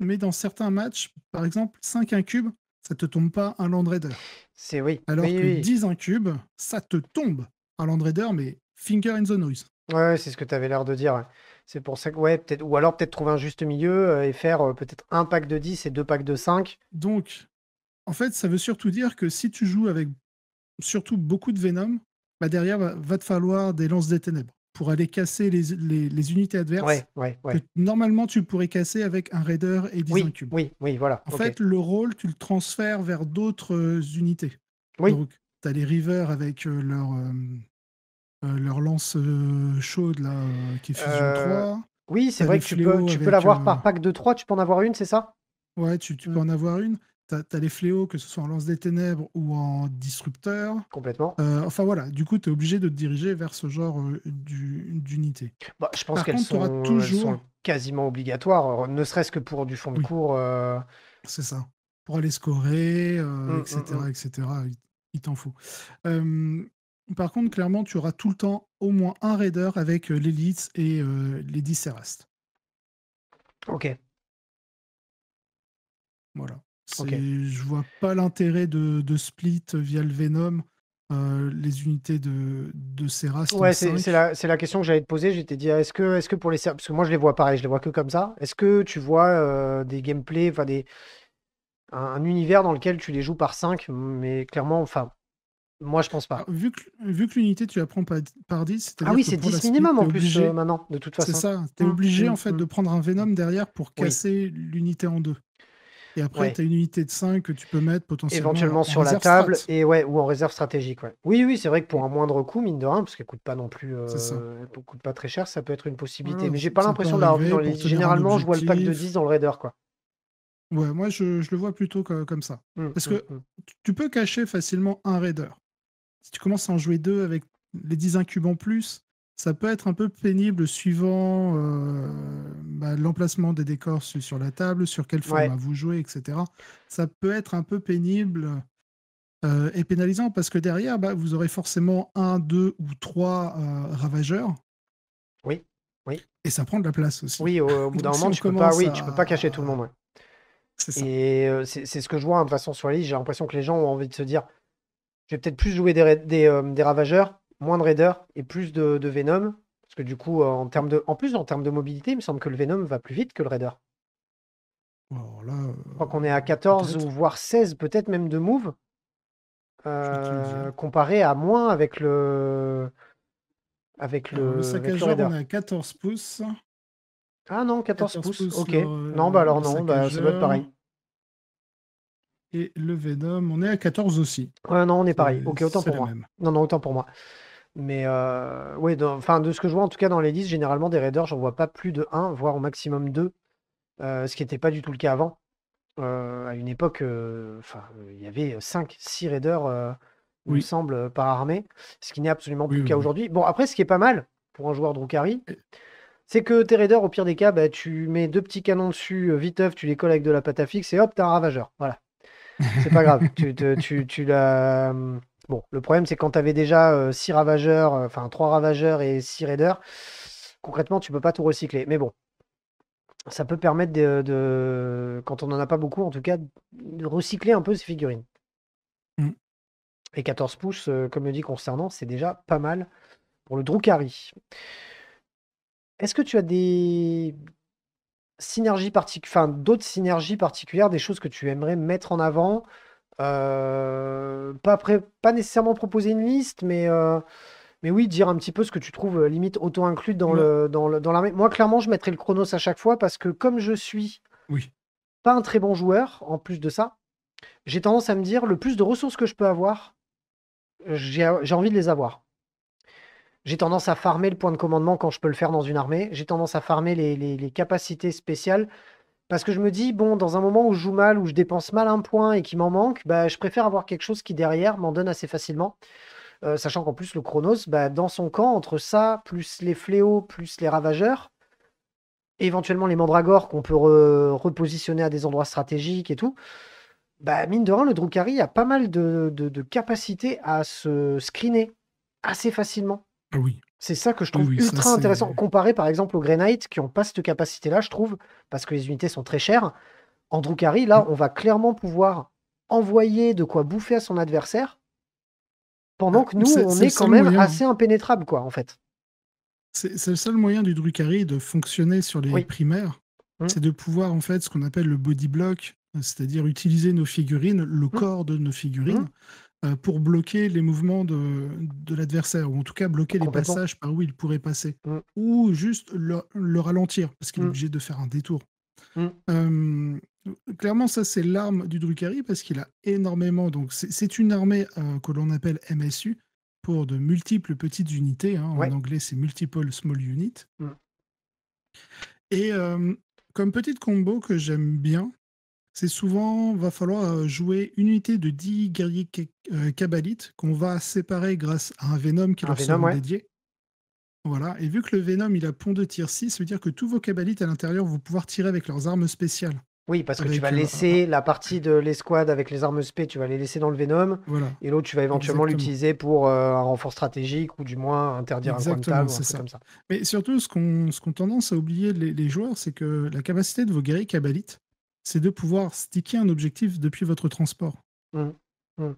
mais dans certains matchs, par exemple, 5 incubes, ça te tombe pas un Land Raider. C'est oui. Alors que 10 incubes, ça te tombe un Land Raider, mais finger in the noise. Ouais, c'est ce que tu avais l'air de dire. C'est pour ça que, ouais, peut-être, ou alors peut-être trouver un juste milieu euh, et faire euh, peut-être un pack de 10 et deux packs de 5. Donc, en fait, ça veut surtout dire que si tu joues avec surtout beaucoup de Venom, bah, derrière, va te falloir des lances des ténèbres pour aller casser les, les, unités adverses ouais, ouais, normalement tu pourrais casser avec un raider et 10 oui, Oui, oui, voilà. En fait, le rôle, tu le transfères vers d'autres euh, unités. Oui. Donc, tu as les River avec euh, leur, euh, leur lance chaude là, qui est 3. Oui, c'est vrai que tu peux, tu peux l'avoir par pack de 3, tu peux en avoir une, c'est ça Ouais, tu, tu peux hmm. en avoir une tu les fléaux, que ce soit en lance des ténèbres ou en disrupteur. Complètement. Euh, enfin voilà, du coup, tu es obligé de te diriger vers ce genre euh, d'unité. Bah, je pense qu'elles sont, toujours... quasiment obligatoires, euh, ne serait-ce que pour du fond de cours. C'est ça. Pour aller scorer, etc., mmh, etc. Mmh, mmh. Il t'en faut. par contre, clairement, tu auras tout le temps au moins un raider avec l'élite et les 10 Ok. Voilà. Je vois pas l'intérêt de, split via le Venom. Euh, les unités de, de ces races. c'est la, question que j'allais te poser. J'étais dit, est-ce que, est que pour les parce que moi je les vois pareil, je les vois que comme ça. Est-ce que tu vois euh, des gameplays, enfin des un, univers dans lequel tu les joues par 5, mais clairement, enfin, moi je pense pas. Ah, vu que, vu que l'unité tu la prends par, 10, 10, ah oui, c'est 10 minimum en plus euh, maintenant, de toute façon. C'est ça, tu es mmh, obligé mmh, en fait mmh. de prendre un Venom derrière pour casser l'unité en deux. Et après, tu as une unité de 5 que tu peux mettre potentiellement. Éventuellement sur la table et ou en réserve stratégique. Oui, oui, c'est vrai que pour un moindre coût, mine de rien, parce qu'elle coûte pas non plus euh, coûte pas très cher, ça peut être une possibilité. Mais j'ai pas l'impression de la dans Généralement, je vois le pack de 10 dans le raider, quoi. Ouais, moi je, le vois plutôt comme ça. Mmh, parce mmh, que mmh. tu peux cacher facilement un raider. Si tu commences à en jouer deux avec les 10 incubes en plus, ça peut être un peu pénible suivant euh, bah, l'emplacement des décors sur la table, sur quelle forme vous jouez, etc. Ça peut être un peu pénible euh, et pénalisant parce que derrière, bah, vous aurez forcément un, deux ou trois euh, ravageurs. Oui, oui. Et ça prend de la place aussi. Oui, au, bout d'un moment, tu peux pas, oui, peux pas cacher tout le monde. Et c'est ce que je vois hein, de façon sur la liste. J'ai l'impression que les gens ont envie de se dire, je vais peut-être plus jouer des, des, des ravageurs moins de Raider et plus de, Venom. Parce que du coup, euh, en, termes de, en plus, en termes de mobilité, il me semble que le Venom va plus vite que le Raider. Je crois qu'on euh, est à 14 ou voire 16, peut-être même de move. Euh, comparé à moins avec le. Avec le. le saccageur, on est à 14 pouces. Ah non, 14, pouces. ok. non, bah alors non, bah ça doit être pareil. Et le Venom, on est à 14 aussi. Ouais, non, on est pareil. Ok, autant pour moi. Non, non, autant pour moi. Mais euh, ouais, enfin, de ce que je vois en tout cas dans les listes, généralement des raiders, j'en vois pas plus de 1, voire au maximum 2, euh, ce qui n'était pas du tout le cas avant. Euh, à une époque, euh, enfin, il y avait 5, 6 raiders, il me semble, par armée, ce qui n'est absolument plus le cas aujourd'hui. Bon, après, ce qui est pas mal pour un joueur Drukari, c'est que tes raiders, au pire des cas, bah, tu mets deux petits canons dessus, vite viteuf, tu les colles avec de la pâte à fixe et hop, t'as un ravageur. Voilà. C'est pas grave. tu, te- tu, tu la- hum, Bon, le problème, c'est quand tu avais déjà 6 euh, ravageurs, euh, enfin 3 ravageurs et 6 raiders, concrètement, tu peux pas tout recycler. Mais bon, ça peut permettre de, quand on n'en a pas beaucoup, en tout cas, de recycler un peu ces figurines. Mmh. Et 14 pouces, euh, comme le dit concernant, c'est déjà pas mal pour le Drukari. Est-ce que tu as des synergies particulières, enfin d'autres synergies particulières, des choses que tu aimerais mettre en avant euh, pas, nécessairement proposer une liste, euh, mais, oui, dire un petit peu ce que tu trouves euh, limite auto-inclus dans, l'armée. Moi, clairement, je mettrai le Chronos à chaque fois parce que comme je suis pas un très bon joueur, en plus de ça, j'ai tendance à me dire le plus de ressources que je peux avoir, j'ai envie de les avoir. J'ai tendance à farmer le point de commandement quand je peux le faire dans une armée. J'ai tendance à farmer les, capacités spéciales parce que je me dis, bon, dans un moment où je joue mal, où je dépense mal un point et qui m'en manque, bah, je préfère avoir quelque chose qui derrière m'en donne assez facilement. Euh, sachant qu'en plus, le Chronos, bah, dans son camp, entre ça, plus les fléaux, plus les ravageurs, éventuellement les mandragores qu'on peut repositionner à des endroits stratégiques et tout, bah, mine de rien, le Drukhari a pas mal de, de, de capacités à se screener assez facilement. Ah oui. C'est ça que je trouve ultra intéressant, comparé par exemple aux Grey qui n'ont pas cette capacité-là, je trouve, parce que les unités sont très chères. En Drukhari, là, on va clairement pouvoir envoyer de quoi bouffer à son adversaire, pendant que ah, nous, on est, quand même assez impénétrable, quoi, en fait. C'est le seul moyen du Drukhari de fonctionner sur les primaires, mmh. c'est de pouvoir, en fait, ce qu'on appelle le body block, c'est-à-dire utiliser nos figurines, le mmh. corps de nos figurines, mmh. Euh, pour bloquer les mouvements de, l'adversaire, ou en tout cas bloquer les passages par où il pourrait passer, mm. ou juste le, ralentir, parce qu'il est mm. obligé de faire un détour. Mm. Euh, clairement, ça c'est l'arme du Drucari, parce qu'il a énormément. Donc c'est une armée euh, que l'on appelle MSU pour de multiples petites unités. Hein. En anglais, c'est multiple small unit. Et comme petite combo que j'aime bien, c'est souvent, va falloir euh, jouer une unité de 10 guerriers cabalites euh, qu'on va séparer grâce à un Venom qui un leur sera dédié. Voilà, et vu que le Venom il a pont de tir 6, ça veut dire que tous vos cabalites à l'intérieur vont pouvoir tirer avec leurs armes spéciales. Oui, parce que tu vas euh, laisser la partie de l'escouade avec les armes SP, tu vas les laisser dans le Venom, et l'autre tu vas éventuellement l'utiliser pour un renfort stratégique ou du moins interdire un coin de Mais surtout, ce qu'on qu'on tendance à oublier les, joueurs, c'est que la capacité de vos guerriers cabalites c'est de pouvoir sticker un objectif depuis votre transport. Mmh, mmh.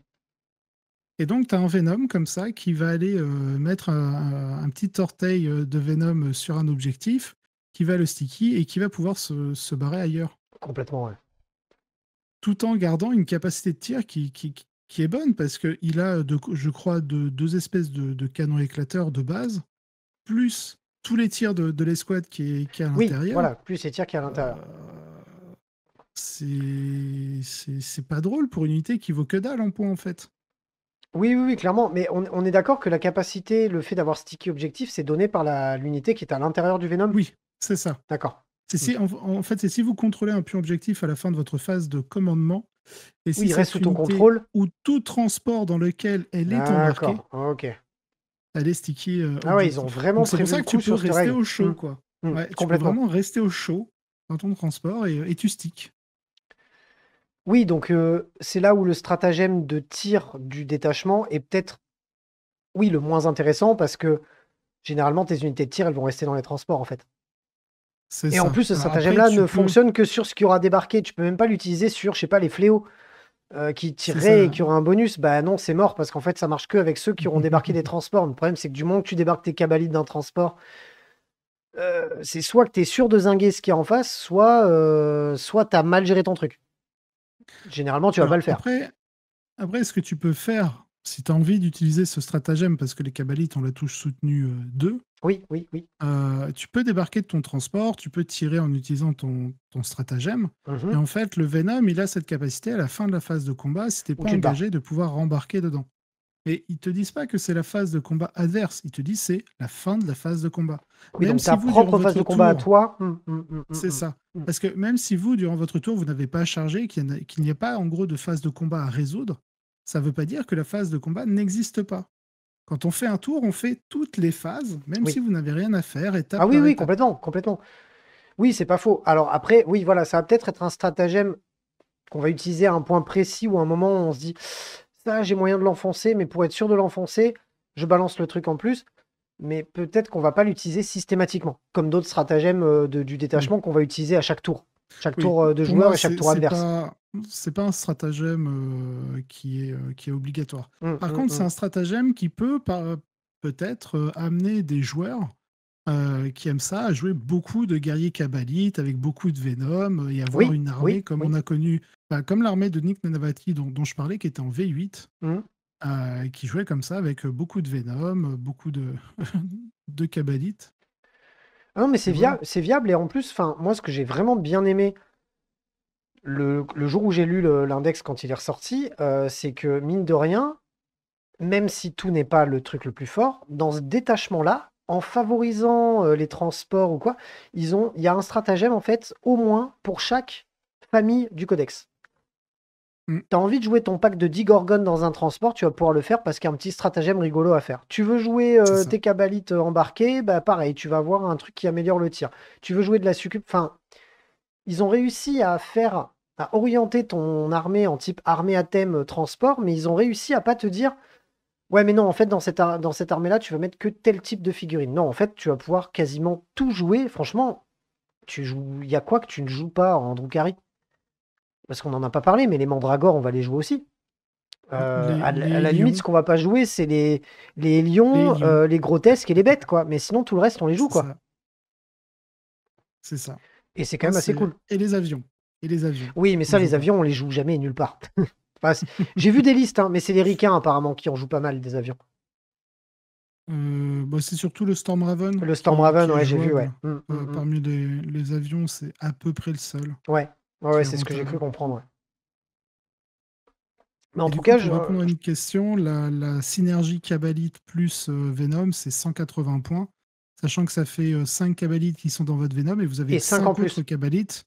Et donc, tu as un Venom comme ça qui va aller euh, mettre un, petit orteil euh, de Venom sur un objectif, qui va le sticky et qui va pouvoir se, barrer ailleurs. Complètement, ouais. Tout en gardant une capacité de tir qui, qui, est bonne parce qu'il a, de, je crois, de, deux espèces de, canons éclateurs de base, plus tous les tirs de, l'escouade qui est, à l'intérieur. voilà, plus les tirs qui est à l'intérieur. Euh, c'est pas drôle pour une unité qui vaut que dalle en point en fait. Oui, oui, oui, clairement. Mais on, est d'accord que la capacité, le fait d'avoir sticky objectif, c'est donné par l'unité qui est à l'intérieur du Venom Oui, c'est ça. D'accord. en, fait, c'est si vous contrôlez un pion objectif à la fin de votre phase de commandement, et si il reste sous ton contrôle. Ou tout transport dans lequel elle est embarquée, ok. elle est sticky. Euh, ah ouais, ils ont vraiment C'est pour ça que tu peux rester au chaud, mmh. quoi. Mmh, tu peux vraiment rester au chaud dans ton transport et, et tu stick. Oui, donc c'est là où le stratagème de tir du détachement est peut-être, oui, le moins intéressant parce que, généralement, tes unités de tir, elles vont rester dans les transports, en fait. et en plus, ce bah, stratagème là ne fonctionne que sur ce qui aura débarqué. Tu peux même pas l'utiliser sur, je sais pas, les fléaux, euh, qui tireraient et qui auraient un bonus. Bah non, c'est mort parce qu'en fait, ça marche que avec ceux qui auront débarqué des transports. Le problème, c'est que du moment que tu débarques tes cabalides d'un transport, euh, c'est soit que tu es sûr de zinguer ce qu'il y a en face, soit, soit tu as mal géré ton truc. Généralement, tu vas pas le faire. Après, après, ce que tu peux faire, si tu as envie d'utiliser ce stratagème, parce que les Kabbalites, ont la touche soutenue euh, 2. oui, oui, oui. Euh, tu peux débarquer de ton transport, tu peux tirer en utilisant ton, stratagème. Mhm. Et en fait, le Venom, il a cette capacité à la fin de la phase de combat, si tu pas engagé, de pouvoir rembarquer dedans. Mais ils te disent pas que c'est la phase de combat adverse, ils te disent c'est la fin de la phase de combat. Oui, même si ta vous, propre phase de combat à toi. Hum, hum, hum, c'est ça. Parce que même si vous, durant votre tour, vous n'avez pas chargé, qu'il n'y a, pas en gros de phase de combat à résoudre, ça ne veut pas dire que la phase de combat n'existe pas. Quand on fait un tour, on fait toutes les phases, même si vous n'avez rien à faire. Étape ah oui, oui, complètement, complètement. Oui, c'est pas faux. Alors après, oui, voilà, ça va peut-être être un stratagème qu'on va utiliser à un point précis ou à un moment où on se dit j'ai moyen de l'enfoncer, mais pour être sûr de l'enfoncer, je balance le truc en plus. Mais peut-être qu'on va pas l'utiliser systématiquement, comme d'autres stratagèmes euh, du détachement qu'on va utiliser à chaque tour. Chaque tour euh, de joueur et chaque tour adverse. c'est pas un stratagème euh, qui, est, qui est obligatoire. Mmh, par mmh, contre, c'est mmh. un stratagème qui peut peut-être amener des joueurs euh, qui aime ça, à jouer beaucoup de guerriers kabalites avec beaucoup de Venom euh, et avoir une armée comme on a connu, bah, comme l'armée de Nick Nanavati dont, dont, je parlais, qui était en V8, mm. euh, qui jouait comme ça avec beaucoup de Venom, beaucoup de, de non, mais c'est viable et en plus, moi ce que j'ai vraiment bien aimé. Le, jour où j'ai lu l'index quand il est ressorti, c'est que mine de rien, même si tout n'est pas le truc le plus fort, dans ce détachement-là, en favorisant euh, les transports ou quoi, ils ont, il y a un stratagème en fait, au moins pour chaque famille du codex. Mm. T'as envie de jouer ton pack de 10 gorgones dans un transport, tu vas pouvoir le faire parce qu'il y a un petit stratagème rigolo à faire. Tu veux jouer euh, tes cabalites euh, embarqués, bah pareil, tu vas avoir un truc qui améliore le tir. Tu veux jouer de la succube, enfin, ils ont réussi à faire, à orienter ton armée en type armée à thème transport, mais ils ont réussi à pas te dire, Ouais, mais non, en fait, dans cette, dans cette armée-là, tu vas mettre que tel type de figurine. Non, en fait, tu vas pouvoir quasiment tout jouer. Franchement, tu joues. Il y a quoi que tu ne joues pas en drukari Parce qu'on n'en a pas parlé, mais les mandragores, on va les jouer aussi. Euh, ah, à, la limite, ce qu'on va pas jouer, c'est les, les lions, euh, les, grotesques et les bêtes, quoi. Mais sinon, tout le reste, on les joue, quoi. C'est ça. Et c'est quand ah, même assez cool. Et les avions. Et les avions. Oui, mais ça, les avions, on les joue jamais nulle part. J'ai vu des listes, hein, mais c'est les Ricains apparemment qui en jouent pas mal des avions. Euh, bah, c'est surtout le Storm Raven. Le Storm Raven, ouais, j'ai vu, ouais. Hum, euh, hum, hum. Parmi les, avions, c'est à peu près le seul. Ouais, ouais c'est ce que j'ai cru comprendre. Mais en tout cas, pour je. répondre à une question, la, synergie Cabalite plus euh, Venom, c'est 180 points sachant que ça fait 5 cabalites qui sont dans votre Venom et vous avez 5, en plus. autres Kabalites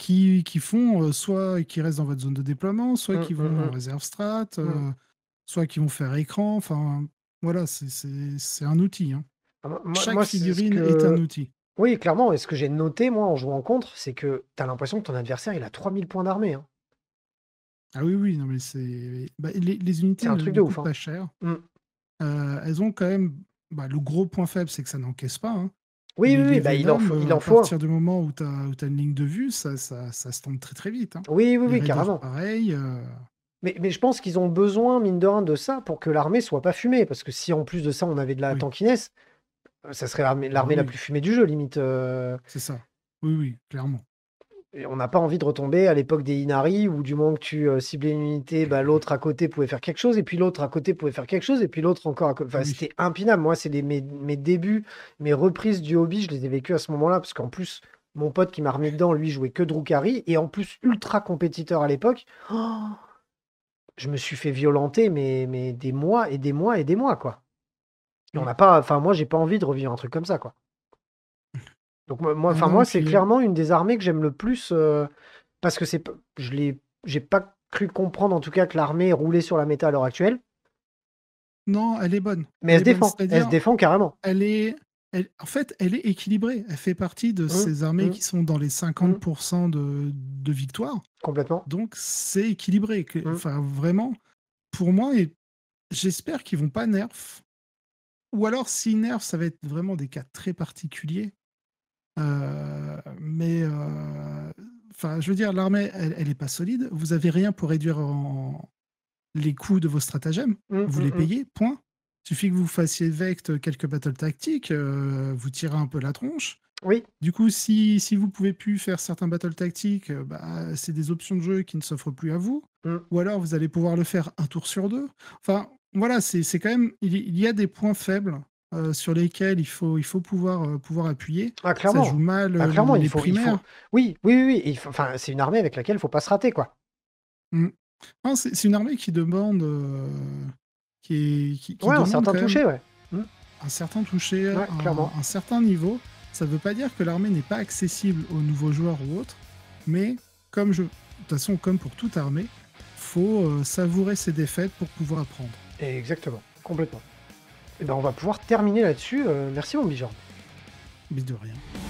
qui, font euh, soit qui restent dans votre zone de déploiement, soit mmh, qui mmh, vont en mmh. réserve strat, euh, soit qui vont faire écran. Enfin, voilà, c'est un outil. Hein. Ah, Chaque figurine est, un outil. Oui, clairement. Et ce que j'ai noté, moi, en jouant contre, c'est que tu as l'impression que ton adversaire, il a 3000 points d'armée. Hein. Ah oui, oui, non, mais c'est. Bah, les, unités, ne sont hein. pas chères. Euh, elles ont quand même. Bah, le gros point faible, c'est que ça n'encaisse pas. Oui, oui, bah, il en faut. Il euh, à partir du moment où tu as, une ligne de vue, ça, ça, ça se tombe très très vite. Hein. Oui, oui, oui, carrément. Euh. Mais, mais, je pense qu'ils ont besoin, mine de rien, de ça pour que l'armée soit pas fumée. Parce que si en plus de ça, on avait de la tankiness, ça serait l'armée ah la plus fumée du jeu, limite. Euh. C'est ça. Oui, oui, clairement on n'a pas envie de retomber à l'époque des Inari où du moment que tu euh, ciblais une unité, bah, mmh. l'autre à côté pouvait faire quelque chose, et puis l'autre à côté pouvait faire quelque chose, et puis l'autre encore à côté. Enfin, c'était impinable. Moi, c'est mes, mes, débuts, mes reprises du hobby, je les ai vécues à ce moment-là, parce qu'en plus, mon pote qui m'a remis dedans, lui, jouait que Drukari, et en plus, ultra compétiteur à l'époque. je me suis fait violenter, mais, mais des mois et des mois et des mois, quoi. Et on mmh. n'a pas, enfin, moi, j'ai pas envie de revivre un truc comme ça, quoi moi, enfin moi, c'est clairement une des armées que j'aime le plus euh, parce que c'est, je l'ai, j'ai pas cru comprendre en tout cas que l'armée roulait sur la méta à l'heure actuelle. Non, elle est bonne. Mais elle, se défend. elle défend carrément. Elle est, en fait, elle est équilibrée. Elle fait partie de mmh, ces armées mmh. qui sont dans les 50% mmh. de, victoire. Complètement. Donc, c'est équilibré. Enfin, vraiment, pour moi, et j'espère qu'ils vont pas nerf. Ou alors, s'ils nerf, ça va être vraiment des cas très particuliers. Euh, mais euh, enfin, je veux dire, l'armée, elle n'est pas solide. Vous avez rien pour réduire en... les coûts de vos stratagèmes. Hum, vous hum, les hum. payez, point. Suffit que vous fassiez vect quelques battles tactiques, euh, vous tirez un peu la tronche. Oui. Du coup, si, si vous pouvez plus faire certains battles tactiques, bah, c'est des options de jeu qui ne s'offrent plus à vous. Ou alors, vous allez pouvoir le faire un tour sur deux. Enfin, voilà, c'est quand même. Il, y a des points faibles euh, sur lesquels il faut, il faut pouvoir, euh, pouvoir appuyer. Ah, clairement. Ça joue mal ah, euh, les primaires. Oui, oui, oui. Enfin, c'est une armée avec laquelle il ne faut pas se rater, quoi. Mm. c'est une armée qui demande. qui, qui, mm. un certain toucher, ouais. Un certain toucher, Un, certain niveau. Ça ne veut pas dire que l'armée n'est pas accessible aux nouveaux joueurs ou autres, mais comme je, de toute façon, comme pour toute armée, faut savourer ses défaites pour pouvoir apprendre. Exactement, complètement. Et eh ben on va pouvoir terminer là-dessus. Euh, merci mon bijou. de rien.